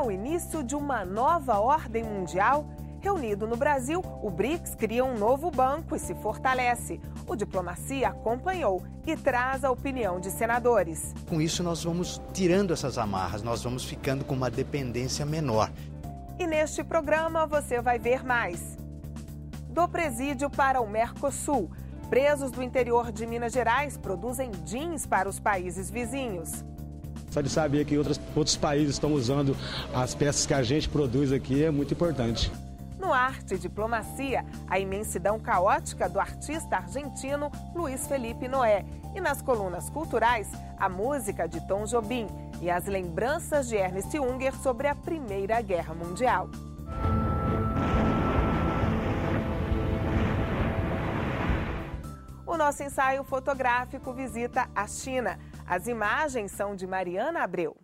o início de uma nova ordem mundial? Reunido no Brasil, o BRICS cria um novo banco e se fortalece. O Diplomacia acompanhou e traz a opinião de senadores. Com isso, nós vamos tirando essas amarras, nós vamos ficando com uma dependência menor. E neste programa você vai ver mais. Do presídio para o Mercosul. Presos do interior de Minas Gerais produzem jeans para os países vizinhos. Só de saber que outros, outros países estão usando as peças que a gente produz aqui é muito importante. No Arte e Diplomacia, a imensidão caótica do artista argentino Luiz Felipe Noé. E nas colunas culturais, a música de Tom Jobim e as lembranças de Ernest Unger sobre a Primeira Guerra Mundial. O nosso ensaio fotográfico visita a China. As imagens são de Mariana Abreu.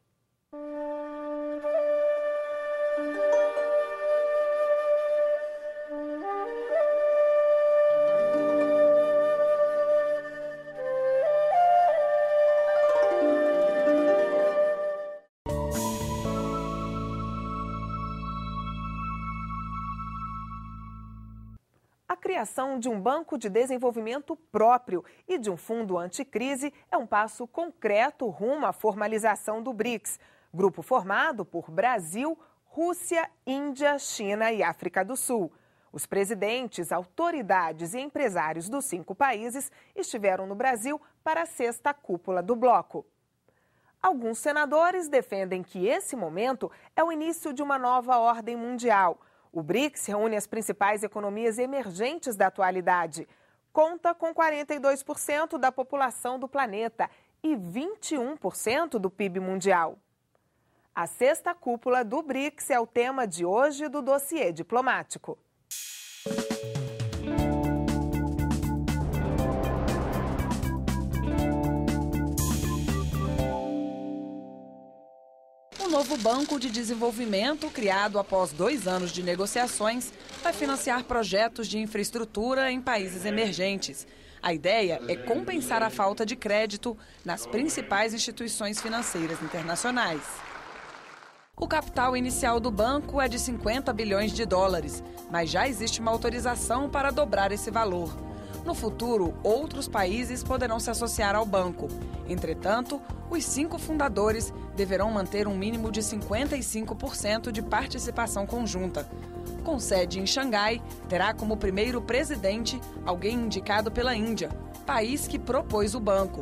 criação de um banco de desenvolvimento próprio e de um fundo anticrise é um passo concreto rumo à formalização do BRICS, grupo formado por Brasil, Rússia, Índia, China e África do Sul. Os presidentes, autoridades e empresários dos cinco países estiveram no Brasil para a sexta cúpula do bloco. Alguns senadores defendem que esse momento é o início de uma nova ordem mundial. O BRICS reúne as principais economias emergentes da atualidade. Conta com 42% da população do planeta e 21% do PIB mundial. A sexta cúpula do BRICS é o tema de hoje do dossiê diplomático. novo banco de desenvolvimento, criado após dois anos de negociações, vai financiar projetos de infraestrutura em países emergentes. A ideia é compensar a falta de crédito nas principais instituições financeiras internacionais. O capital inicial do banco é de 50 bilhões de dólares, mas já existe uma autorização para dobrar esse valor. No futuro, outros países poderão se associar ao banco. Entretanto, os cinco fundadores deverão manter um mínimo de 55% de participação conjunta. Com sede em Xangai, terá como primeiro presidente alguém indicado pela Índia, país que propôs o banco.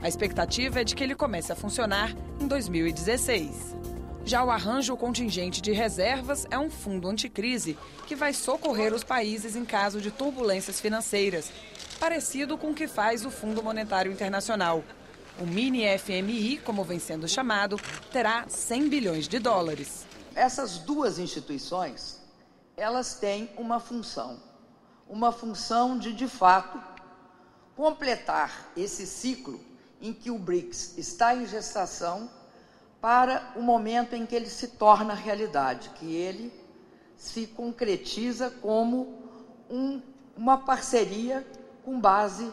A expectativa é de que ele comece a funcionar em 2016. Já o arranjo contingente de reservas é um fundo anticrise que vai socorrer os países em caso de turbulências financeiras, parecido com o que faz o Fundo Monetário Internacional. O mini FMI, como vem sendo chamado, terá 100 bilhões de dólares. Essas duas instituições, elas têm uma função, uma função de de fato completar esse ciclo em que o BRICS está em gestação para o momento em que ele se torna realidade, que ele se concretiza como um, uma parceria com base,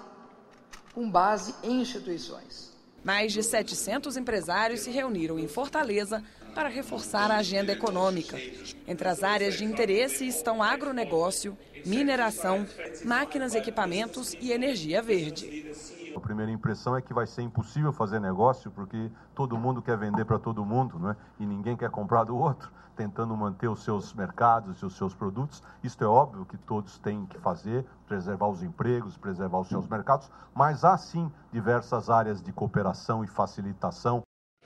com base em instituições. Mais de 700 empresários se reuniram em Fortaleza para reforçar a agenda econômica. Entre as áreas de interesse estão agronegócio, mineração, máquinas, equipamentos e energia verde. A primeira impressão é que vai ser impossível fazer negócio porque todo mundo quer vender para todo mundo, não é? E ninguém quer comprar do outro, tentando manter os seus mercados e os seus produtos. Isto é óbvio que todos têm que fazer, preservar os empregos, preservar os seus mercados, mas há sim diversas áreas de cooperação e facilitação.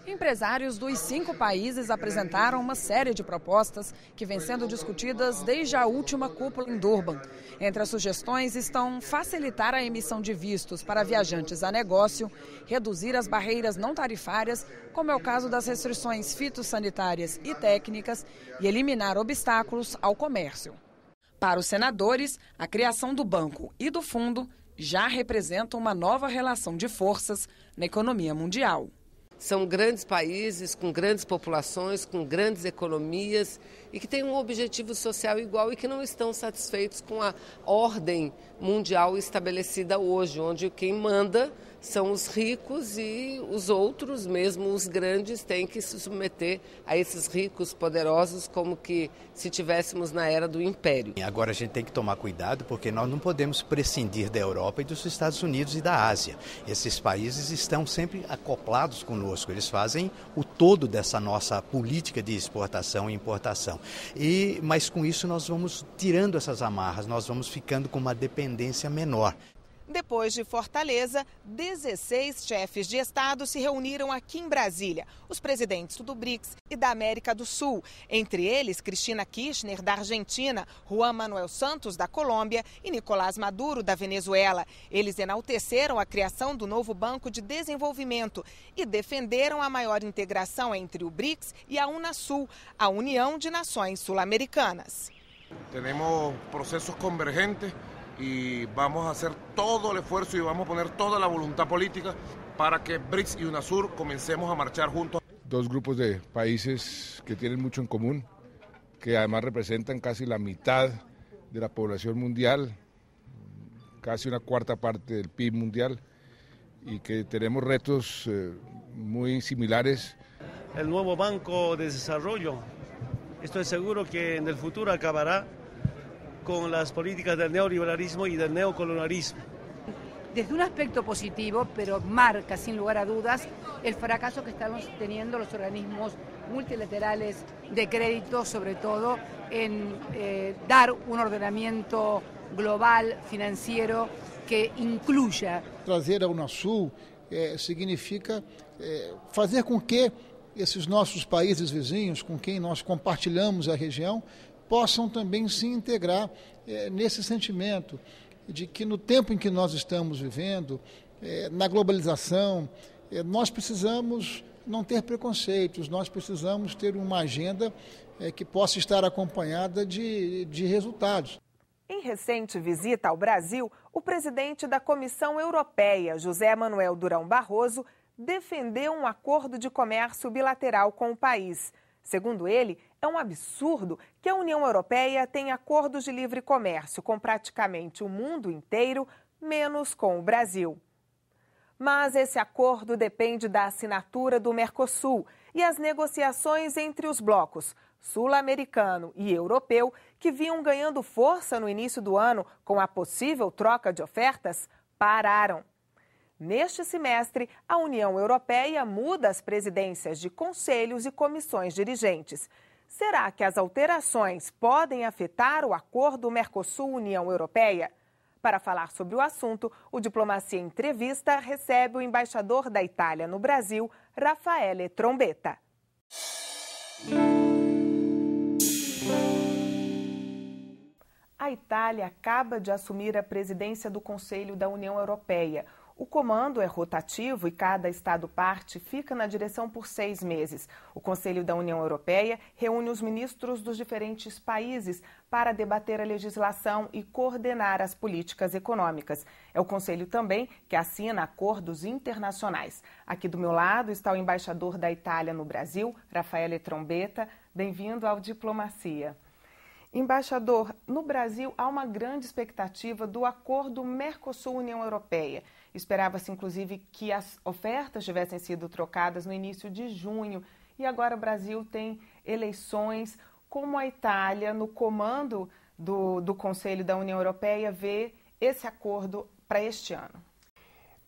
Empresários dos cinco países apresentaram uma série de propostas que vêm sendo discutidas desde a última cúpula em Durban. Entre as sugestões estão facilitar a emissão de vistos para viajantes a negócio, reduzir as barreiras não tarifárias, como é o caso das restrições fitossanitárias e técnicas, e eliminar obstáculos ao comércio. Para os senadores, a criação do banco e do fundo já representa uma nova relação de forças na economia mundial. São grandes países, com grandes populações, com grandes economias e que têm um objetivo social igual e que não estão satisfeitos com a ordem mundial estabelecida hoje, onde quem manda são os ricos e os outros, mesmo os grandes, têm que se submeter a esses ricos poderosos como que se tivéssemos na era do império. Agora a gente tem que tomar cuidado porque nós não podemos prescindir da Europa e dos Estados Unidos e da Ásia. Esses países estão sempre acoplados conosco, eles fazem o todo dessa nossa política de exportação e importação. E mas com isso nós vamos tirando essas amarras, nós vamos ficando com uma dependência menor. Depois de Fortaleza, 16 chefes de Estado se reuniram aqui em Brasília, os presidentes do BRICS e da América do Sul, entre eles Cristina Kirchner, da Argentina, Juan Manuel Santos, da Colômbia e Nicolás Maduro, da Venezuela. Eles enalteceram a criação do novo Banco de Desenvolvimento e defenderam a maior integração entre o BRICS e a Unasul, a União de Nações Sul-Americanas. Temos processos convergentes y vamos a hacer todo el esfuerzo y vamos a poner toda la voluntad política para que BRICS y UNASUR comencemos a marchar juntos. Dos grupos de países que tienen mucho en común, que además representan casi la mitad de la población mundial, casi una cuarta parte del PIB mundial y que tenemos retos eh, muy similares. El nuevo Banco de Desarrollo, estoy seguro que en el futuro acabará con las políticas del neoliberalismo y del neocolonialismo. Desde un aspecto positivo, pero marca sin lugar a dudas el fracaso que estamos teniendo los organismos multilaterales de crédito, sobre todo en eh, dar un ordenamiento global financiero que incluya. Trazer a Unasul eh, significa hacer eh, fazer com que esses nossos países vizinhos, com quem nós compartilhamos a região, possam também se integrar é, nesse sentimento de que no tempo em que nós estamos vivendo, é, na globalização, é, nós precisamos não ter preconceitos, nós precisamos ter uma agenda que possa estar acompanhada de, de resultados. Em recente visita ao Brasil, o presidente da Comissão Europeia, José Manuel Durão Barroso, defendeu um acordo de comércio bilateral com o país. Segundo ele, é um absurdo que a União Europeia tenha acordos de livre comércio com praticamente o mundo inteiro, menos com o Brasil. Mas esse acordo depende da assinatura do Mercosul e as negociações entre os blocos sul-americano e europeu, que vinham ganhando força no início do ano com a possível troca de ofertas, pararam. Neste semestre, a União Europeia muda as presidências de conselhos e comissões dirigentes. Será que as alterações podem afetar o acordo Mercosul-União Europeia? Para falar sobre o assunto, o Diplomacia Entrevista recebe o embaixador da Itália no Brasil, Raffaele Trombetta. A Itália acaba de assumir a presidência do Conselho da União Europeia. O comando é rotativo e cada Estado-parte fica na direção por seis meses. O Conselho da União Europeia reúne os ministros dos diferentes países para debater a legislação e coordenar as políticas econômicas. É o Conselho também que assina acordos internacionais. Aqui do meu lado está o embaixador da Itália no Brasil, Raffaele Trombetta. Bem-vindo ao Diplomacia. Embaixador, no Brasil há uma grande expectativa do acordo Mercosul-União Europeia. Esperava-se, inclusive, que as ofertas tivessem sido trocadas no início de junho e agora o Brasil tem eleições, como a Itália, no comando do, do Conselho da União Europeia, vê esse acordo para este ano?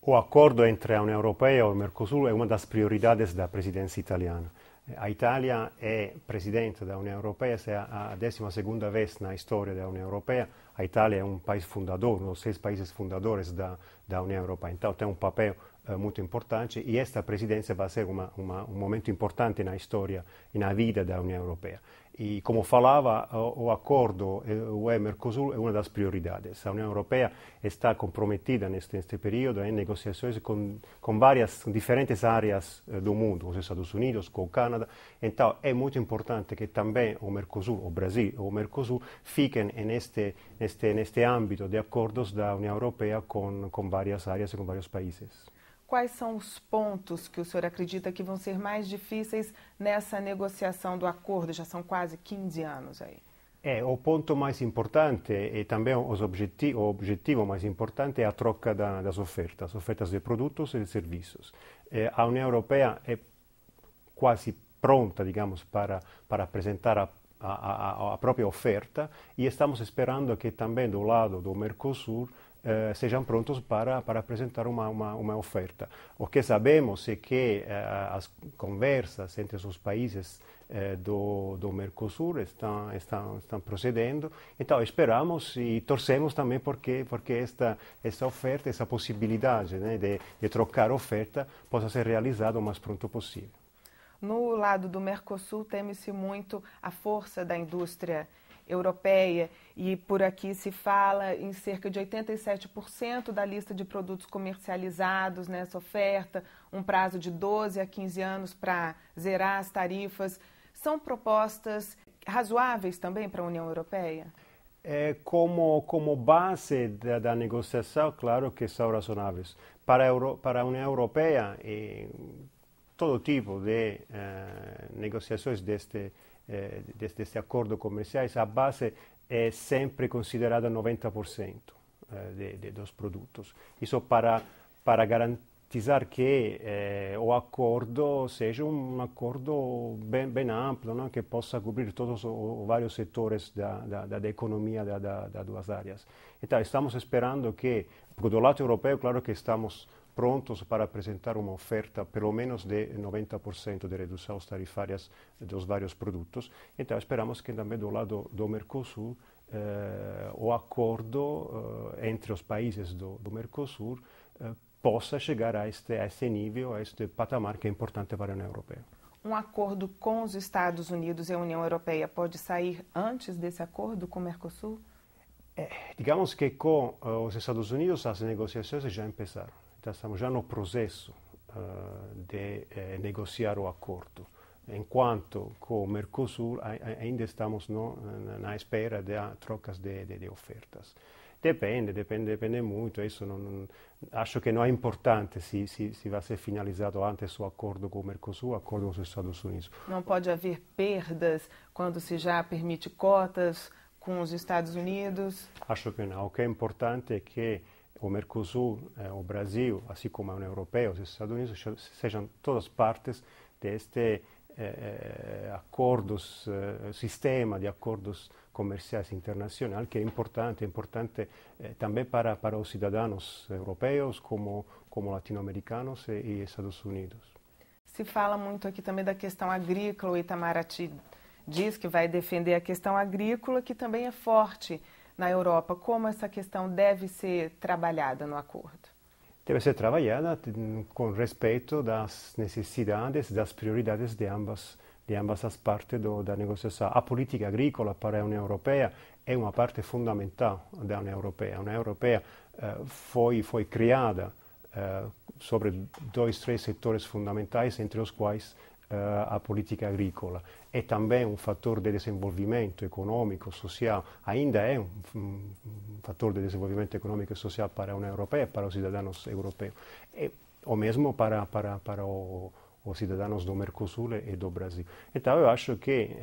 O acordo entre a União Europeia e o Mercosul é uma das prioridades da presidência italiana. A Itália é presidente da União Europeia, é a 12ª vez na história da União Europeia, a Itália é um país fundador, um dos seis países fundadores da, da União Europeia, então tem um papel eh, muito importante e esta presidência vai ser uma, uma, um momento importante na história e eh, eh, na vida da União Europeia. E como falava, o acordo UE-Mercosul é uma das prioridades. A União Europeia está comprometida neste, neste período em negociações com, com várias diferentes áreas do mundo, com os Estados Unidos, com o Canadá. Então é muito importante que também o Mercosul, o Brasil o Mercosul fiquem neste, neste, neste âmbito de acordos da União Europeia com, com várias áreas e com vários países quais são os pontos que o senhor acredita que vão ser mais difíceis nessa negociação do acordo? Já são quase 15 anos aí. É, o ponto mais importante e também os objeti o objetivo mais importante é a troca da, das ofertas, ofertas de produtos e de serviços. É, a União Europeia é quase pronta, digamos, para, para apresentar a a, a, a, própria oferta e estamos esperando que também do lado do Mercosul eh, sejam prontos para, para apresentar uma, uma, uma oferta. O que sabemos é que eh, as conversas entre os países eh, do, do Mercosul estão, estão, estão procedendo, então esperamos e torcemos também porque, porque esta, essa oferta, essa possibilidade né, de, de trocar oferta possa ser realizada o mais pronto possível. No lado do Mercosul, teme-se muito a força da indústria europeia e por aqui se fala em cerca de 87% da lista de produtos comercializados nessa oferta, um prazo de 12 a 15 anos para zerar as tarifas. São propostas razoáveis também para a União Europeia? É, como, como base da, da, negociação, claro que são razoáveis. Para a, Euro, para a União Europeia, e todo tipo de uh, negociações deste, uh, deste, deste acordo comercial a base é sempre considerada 90% eh, de, de, dos produtos. Isso para, para garantizar que eh, o acordo seja um acordo bem, bem amplo, não, que possa cobrir todos os, vários setores da, da, da, da economia das da, duas áreas. Então, estamos esperando que, do lado europeu, claro que estamos prontos para apresentar uma oferta pelo menos de 90% de redução tarifárias dos vários produtos. Então esperamos que também do lado do Mercosul eh, o acordo eh, entre os países do, do Mercosul eh, possa chegar a este, a este nível, a este patamar que é importante para a União Europeia. Um acordo com os Estados Unidos e a União Europeia pode sair antes desse acordo com o Mercosul? É, eh, digamos que com uh, eh, os Estados Unidos as negociações já começaram. Então, estamos já no processo eh, de eh, negociar o acordo enquanto com o Mercosul ainda estamos no, na espera de ah, trocas de, de, de, ofertas. Depende, depende, depende muito. Isso não, não, acho que não é importante se, se, se, vai ser finalizado antes o acordo com o Mercosul, o acordo com os Estados Unidos. Não pode haver perdas quando se já permite cotas com os Estados Unidos? Acho que não. O que é importante é que o Mercosul, eh, o Brasil, assim como a União Europeia, os Estados Unidos, sejam todas partes deste eh, eh, acordos, eh, sistema de acordos comerciais internacionais, que é importante, é importante eh, também para, para os cidadãos europeus, como, como latino-americanos e, e, Estados Unidos. Se fala muito aqui também da questão agrícola, o Itamaraty diz que vai defender a questão agrícola, que também é forte na Europa, como essa questão deve ser trabalhada no acordo? Deve ser trabalhada mm, com respeito das necessidades, das prioridades de ambas de ambas as partes do, da negociação. A política agrícola para a União Europeia é uma parte fundamental da União Europeia. A União Europeia eh, foi, foi criada eh, sobre dois, três setores fundamentais, entre os quais Eh, a politica agricola, è também um fator de desenvolvimento econômico, sociale, ainda è un um, fator de desenvolvimento econômico e sociale per a União Europeia, per i cittadini europei, o mesmo per i cittadini del os Mercosul e del Brasile. Então, io acho che,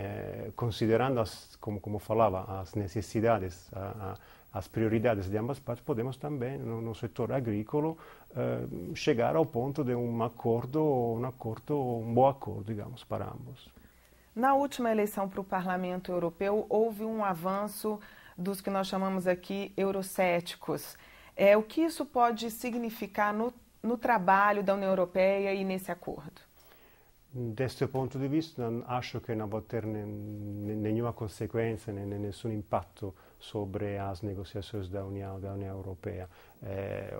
eh, considerando, come como, como falava, as necessidades, as prioridades de ambas partes, podemos também, no, no setor agrícola, eh, chegar ao ponto de um acordo, um acordo, um bom acordo, digamos, para ambos. Na última eleição para o Parlamento Europeu, houve um avanço dos que nós chamamos aqui eurocéticos. É, o que isso pode significar no, no trabalho da União Europeia e nesse acordo? Deste ponto de vista, acho que non va a avere nem nenhum impacto sobre as negociações da União, da União Europeia. É,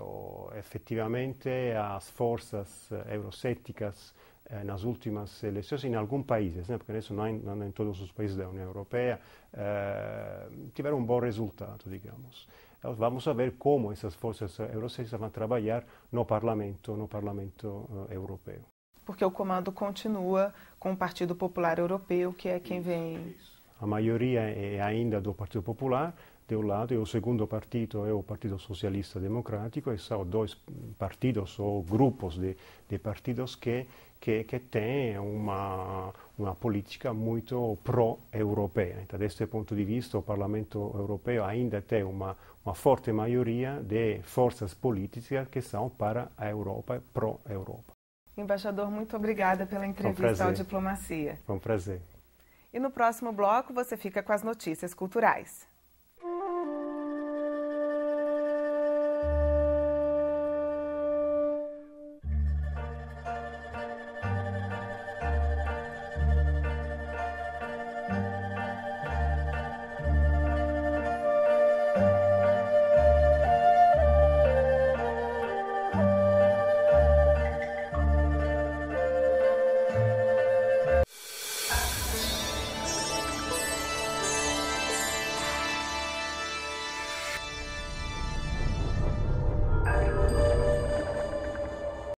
efetivamente, as forças eh, eurocéticas eh, nas últimas eleições em alguns países, né, porque não, não em todos os países da União Europeia, eh, tiveram um bom resultado, digamos. Então, vamos ver como essas forças eurocéticas vão trabalhar no Parlamento, no Parlamento Europeu. Porque o comando continua com o Partido Popular Europeu, que é quem isso, vem isso a maioria é, é ainda do Partido Popular, de um lado, e o segundo partido é o Partido Socialista Democrático, e são dois partidos ou grupos de, de partidos que, que, que têm uma, uma política muito pró-europeia. Então, deste ponto de vista, o Parlamento Europeu ainda tem uma, uma forte maioria de forças políticas que são para a Europa, pró-Europa. Embaixador, muito obrigada pela entrevista um ao Diplomacia. Foi um prazer. E no próximo bloco você fica com as notícias culturais.